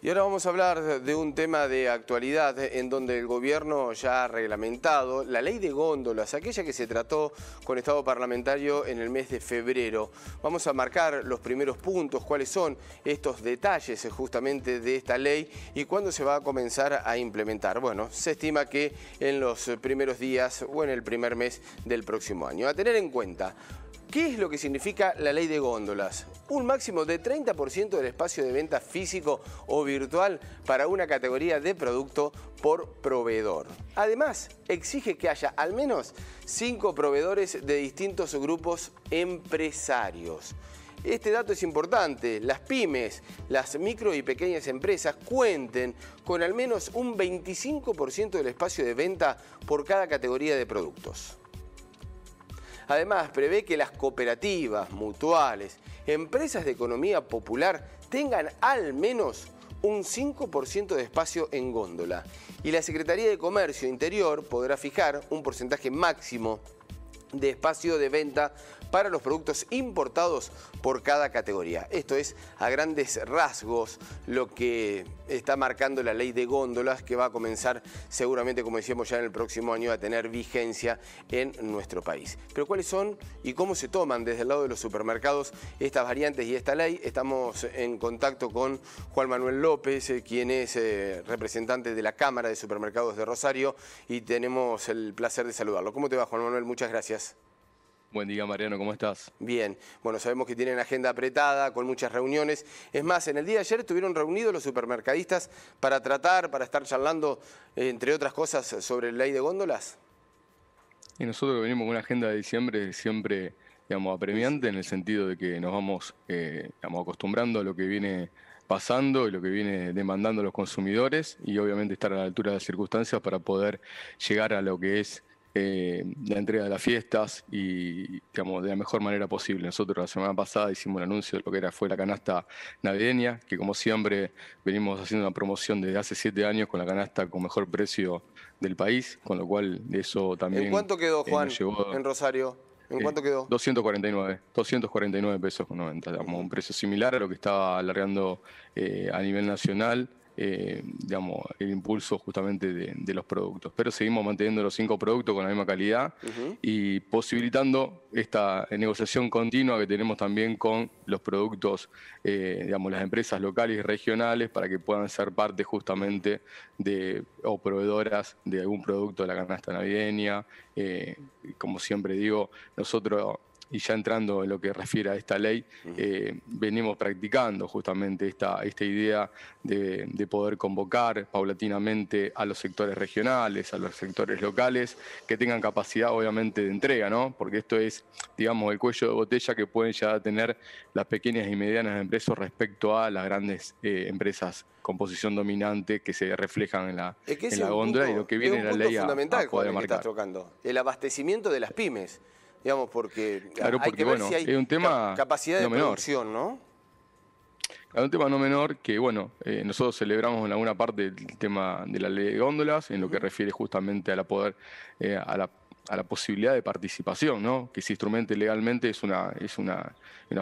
Y ahora vamos a hablar de un tema de actualidad en donde el gobierno ya ha reglamentado la ley de góndolas, aquella que se trató con Estado parlamentario en el mes de febrero. Vamos a marcar los primeros puntos, cuáles son estos detalles justamente de esta ley y cuándo se va a comenzar a implementar. Bueno, se estima que en los primeros días o en el primer mes del próximo año. A tener en cuenta, ¿Qué es lo que significa la ley de góndolas? Un máximo de 30% del espacio de venta físico o virtual para una categoría de producto por proveedor. Además, exige que haya al menos 5 proveedores de distintos grupos empresarios. Este dato es importante. Las pymes, las micro y pequeñas empresas cuenten con al menos un 25% del espacio de venta por cada categoría de productos. Además, prevé que las cooperativas, mutuales, empresas de economía popular tengan al menos un 5% de espacio en góndola. Y la Secretaría de Comercio e Interior podrá fijar un porcentaje máximo de espacio de venta para los productos importados por cada categoría. Esto es a grandes rasgos lo que está marcando la ley de góndolas que va a comenzar seguramente, como decíamos ya en el próximo año, a tener vigencia en nuestro país. Pero ¿cuáles son y cómo se toman desde el lado de los supermercados estas variantes y esta ley? Estamos en contacto con Juan Manuel López, eh, quien es eh, representante de la Cámara de Supermercados de Rosario y tenemos el placer de saludarlo. ¿Cómo te va, Juan Manuel? Muchas gracias. Buen día Mariano, ¿cómo estás? Bien, bueno, sabemos que tienen agenda apretada, con muchas reuniones. Es más, en el día de ayer estuvieron reunidos los supermercadistas para tratar, para estar charlando, entre otras cosas, sobre la ley de góndolas. Y nosotros venimos con una agenda de diciembre siempre, digamos, apremiante, en el sentido de que nos vamos, eh, acostumbrando a lo que viene pasando y lo que viene demandando los consumidores y obviamente estar a la altura de las circunstancias para poder llegar a lo que es eh, la entrega de las fiestas y digamos, de la mejor manera posible. Nosotros la semana pasada hicimos el anuncio de lo que era, fue la canasta navideña, que como siempre venimos haciendo una promoción desde hace siete años con la canasta con mejor precio del país, con lo cual eso también... ¿En cuánto quedó, eh, Juan, en Rosario? ¿En eh, cuánto quedó? 249, 249 pesos con 90, digamos, un precio similar a lo que estaba alargando eh, a nivel nacional eh, digamos, el impulso justamente de, los productos. Pero seguimos manteniendo los cinco productos con la misma calidad y posibilitando esta negociación continua que tenemos también con los productos, eh, digamos, las empresas locales y regionales para que puedan ser parte justamente de o proveedoras de algún producto de la canasta navideña. Eh, como siempre digo, nosotros y ya entrando en lo que refiere a esta ley, eh, venimos practicando justamente esta, esta idea de, poder convocar paulatinamente a los sectores regionales, a los sectores locales, que tengan capacidad obviamente de entrega, ¿no? Porque esto es, digamos, el cuello de botella que pueden ya tener las pequeñas y medianas empresas respecto a las grandes eh, empresas con posición dominante que se reflejan en la, es que en y lo que viene en la ley a, El abastecimiento de las pymes. Digamos, porque, claro, porque hay que ver si hay un tema capacidad de menor. ¿no? Hay un tema no menor que, bueno, eh, nosotros celebramos en alguna parte el tema de la ley de góndolas, en lo que refiere justamente a la poder, eh, a la a la posibilidad de participación, ¿no? que se instrumente legalmente es una, es una,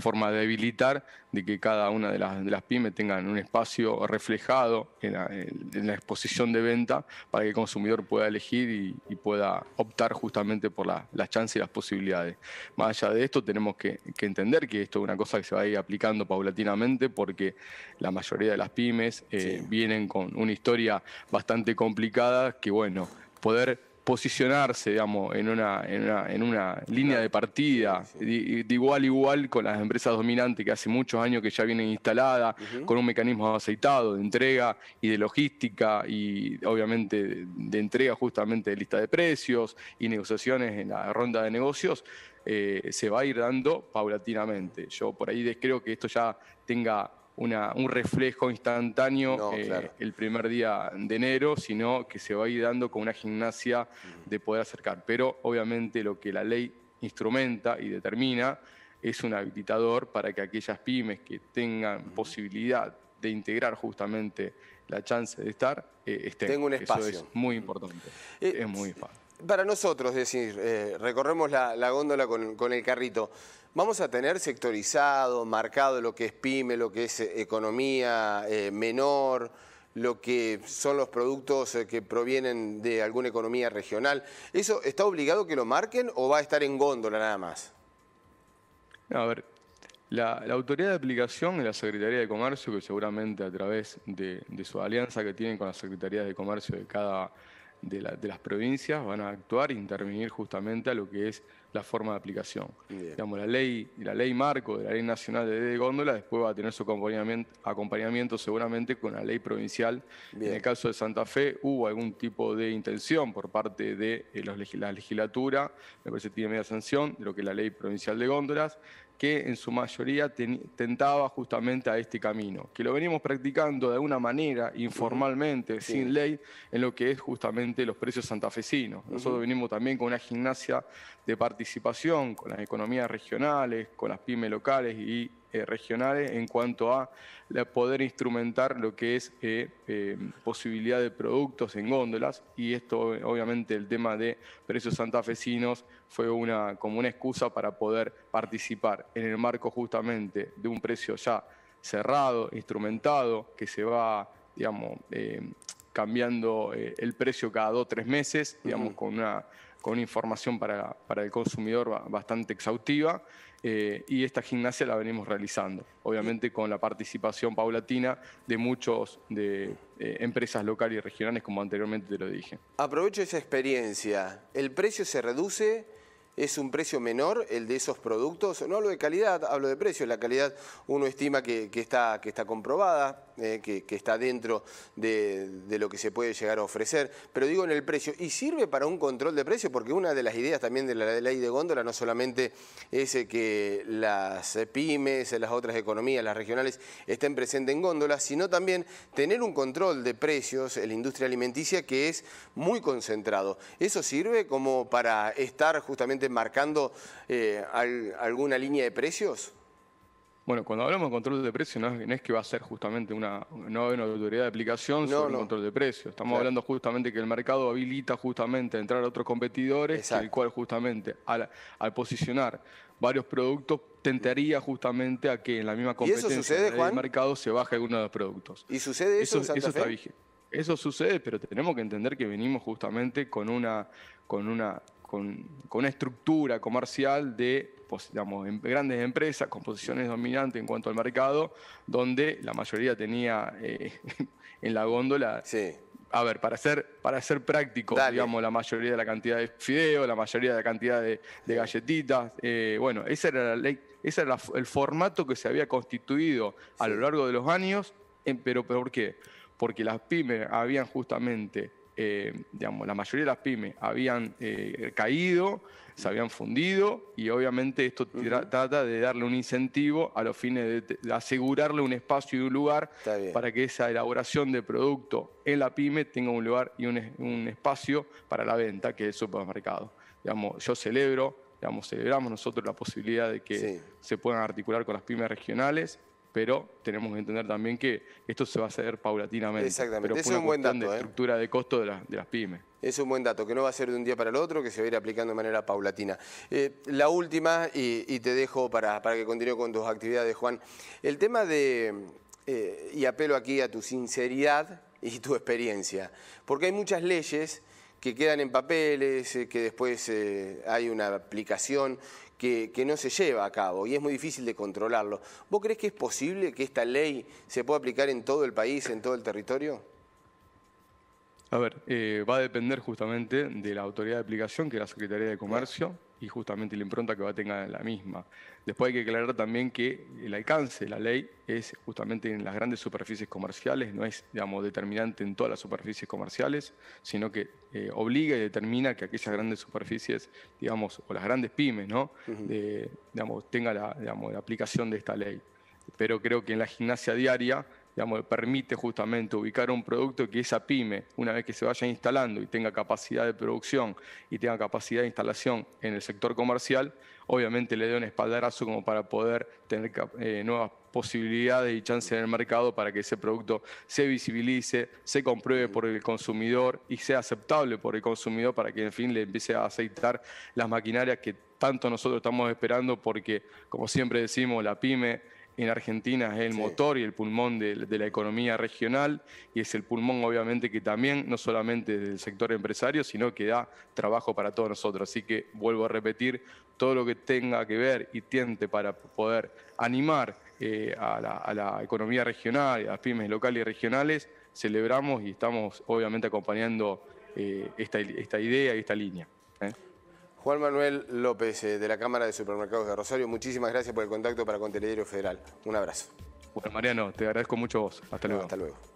forma de habilitar de que cada una de las, las pymes tengan un espacio reflejado en la, exposición de venta para que el consumidor pueda elegir y, pueda optar justamente por las chances y las posibilidades. Más allá de esto, tenemos que, entender que esto es una cosa que se va a ir aplicando paulatinamente porque la mayoría de las pymes eh, vienen con una historia bastante complicada que, bueno, poder posicionarse, digamos, en una, en una, línea de partida, de, igual igual con las empresas dominantes que hace muchos años que ya vienen instaladas, con un mecanismo aceitado de entrega y de logística y obviamente de, entrega justamente de lista de precios y negociaciones en la ronda de negocios, eh, se va a ir dando paulatinamente. Yo por ahí creo que esto ya tenga una, un reflejo instantáneo eh, el primer día de enero, sino que se va a ir dando con una gimnasia de poder acercar. Pero obviamente lo que la ley instrumenta y determina es un habilitador para que aquellas pymes que tengan posibilidad de integrar justamente la chance de estar, eh, estén. Tengo un espacio. Eso es muy importante. Eh, es muy Para nosotros, decir, recorremos la, góndola con, con el carrito vamos a tener sectorizado, marcado lo que es pyme, lo que es eh, economía eh, menor, lo que son los productos eh, que provienen de alguna economía regional. ¿Eso está obligado que lo marquen o va a estar en góndola nada más? a ver, la, autoridad de aplicación y la Secretaría de Comercio, que seguramente a través de, su alianza que tienen con las Secretarías de Comercio de cada de, de las provincias, van a actuar e intervenir justamente a lo que es la forma de aplicación. la ley, la ley marco de la ley nacional de, góndolas, góndola después va a tener su acompañamiento, acompañamiento seguramente con la ley provincial. En el caso de Santa Fe hubo algún tipo de intención por parte de eh, la legislatura, me parece que tiene media sanción, de lo que es la ley provincial de góndolas, que en su mayoría tentaba justamente a este camino, que lo venimos practicando de alguna manera, informalmente, sin ley, en lo que es justamente los precios santafesinos. Nosotros venimos también con una gimnasia de participación participación con las economías regionales, con las pymes locales y eh, regionales en cuanto a poder instrumentar lo que es eh, eh, posibilidad de productos en góndolas y esto obviamente el tema de precios santafesinos fue una, como una excusa para poder participar en el marco justamente de un precio ya cerrado, instrumentado, que se va, digamos, cambiando el precio cada dos o tres meses, digamos, con una con información para, el consumidor bastante exhaustiva eh, y esta gimnasia la venimos realizando, obviamente con la participación paulatina de muchos de eh, empresas locales y regionales, como anteriormente te lo dije. Aprovecho esa experiencia. ¿El precio se reduce? ¿Es un precio menor el de esos productos? No hablo de calidad, hablo de precio. La calidad uno estima está, que está comprobada eh, que, está dentro de, lo que se puede llegar a ofrecer, pero digo en el precio, y sirve para un control de precio, porque una de las ideas también de la ley de góndola no solamente es eh, que las eh, pymes, las otras economías, las regionales estén presentes en góndolas, sino también tener un control de precios en la industria alimenticia que es muy concentrado. ¿Eso sirve como para estar justamente marcando alguna línea de precios? Bueno, cuando hablamos de control de precios, no, es, que va a ser justamente una, no una autoridad de aplicación sobre el control de precios. Estamos hablando justamente que el mercado habilita justamente a entrar a otros competidores, el cual justamente al, posicionar varios productos tentaría justamente a que en la misma competencia del mercado se baje alguno de los productos. ¿Y sucede eso, eso eso Eso sucede, pero tenemos que entender que venimos justamente con una, con una con, una estructura comercial de pues, digamos, em, grandes empresas con posiciones dominantes en cuanto al mercado, donde la mayoría tenía eh, en la góndola a ver, para ser, para ser práctico, digamos, la mayoría de la cantidad de fideos, la mayoría de la cantidad de, galletitas, eh, bueno, ese era, el formato que se había constituido a lo largo de los años, eh, pero ¿por qué? Porque las pymes habían justamente eh, digamos, la mayoría de las pymes habían eh, caído, se habían fundido y obviamente esto trata de darle un incentivo a los fines de, asegurarle un espacio y un lugar para que esa elaboración de producto en la pyme tenga un lugar y un, espacio para la venta, que es el supermercado. Digamos, yo celebro, digamos, celebramos nosotros la posibilidad de que se puedan articular con las pymes regionales pero tenemos que entender también que esto se va a hacer paulatinamente. Exactamente, es un buen dato. De ¿eh? estructura de costo de, las pymes. Es un buen dato, que no va a ser de un día para el otro, que se va a ir aplicando de manera paulatina. Eh, la última, y, te dejo para, para, que continúe con tus actividades, Juan. El tema de, eh, y apelo aquí a tu sinceridad y tu experiencia, porque hay muchas leyes que quedan en papeles, eh, que después eh, hay una aplicación que, no se lleva a cabo y es muy difícil de controlarlo. ¿Vos crees que es posible que esta ley se pueda aplicar en todo el país, en todo el territorio? A ver, eh, va a depender justamente de la autoridad de aplicación, que es la Secretaría de Comercio y justamente la impronta que va a tener la misma. Después hay que aclarar también que el alcance de la ley es justamente en las grandes superficies comerciales, no es digamos, determinante en todas las superficies comerciales, sino que eh, obliga y determina que aquellas grandes superficies, digamos, o las grandes pymes, ¿no? digamos, tenga la, la aplicación de esta ley. Pero creo que en la gimnasia diaria permite justamente ubicar un producto que esa pyme, una vez que se vaya instalando y tenga capacidad de producción y tenga capacidad de instalación en el sector comercial, obviamente le dé un espaldarazo como para poder tener eh, nuevas posibilidades y chances en el mercado para que ese producto se visibilice, se compruebe por el consumidor y sea aceptable por el consumidor para que en fin le empiece a aceitar las maquinarias que tanto nosotros estamos esperando porque, como siempre decimos, la pyme en Argentina es el motor y el pulmón de, la economía regional y es el pulmón obviamente que también no solamente del sector empresario, sino que da trabajo para todos nosotros. Así que vuelvo a repetir, todo lo que tenga que ver y tiente para poder animar eh, a, la, economía regional, a las pymes locales y regionales, celebramos y estamos obviamente acompañando eh, esta, idea y esta línea. ¿eh? Juan Manuel López, eh, de la Cámara de Supermercados de Rosario, muchísimas gracias por el contacto para Contelerio Federal. Un abrazo. Bueno, Mariano, te agradezco mucho a vos. Hasta luego. Hasta luego.